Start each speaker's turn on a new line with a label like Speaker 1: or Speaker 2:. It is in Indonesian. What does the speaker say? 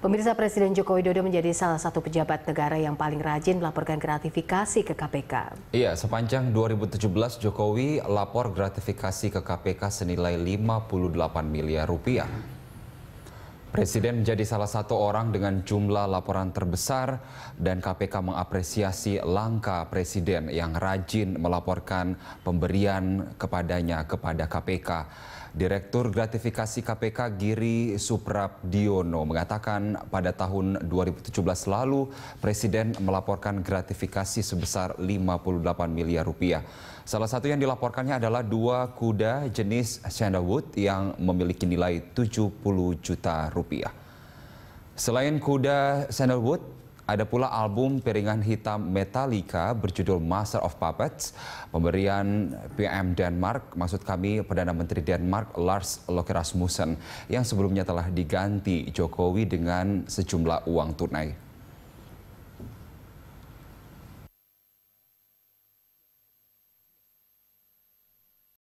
Speaker 1: Pemirsa Presiden Joko Widodo menjadi salah satu pejabat negara yang paling rajin melaporkan gratifikasi ke KPK. Iya, sepanjang 2017 Jokowi lapor gratifikasi ke KPK senilai 58 miliar rupiah. Presiden menjadi salah satu orang dengan jumlah laporan terbesar dan KPK mengapresiasi langkah Presiden yang rajin melaporkan pemberian kepadanya kepada KPK. Direktur Gratifikasi KPK Giri Suprabdiono mengatakan pada tahun 2017 lalu Presiden melaporkan gratifikasi sebesar 58 miliar rupiah. Salah satu yang dilaporkannya adalah dua kuda jenis sandalwood yang memiliki nilai 70 juta rupiah. Selain kuda sandalwood, ada pula album piringan hitam Metallica berjudul Master of Puppets, pemberian PM Denmark, maksud kami Perdana Menteri Denmark Lars Loke Rasmussen, yang sebelumnya telah diganti Jokowi dengan sejumlah uang tunai.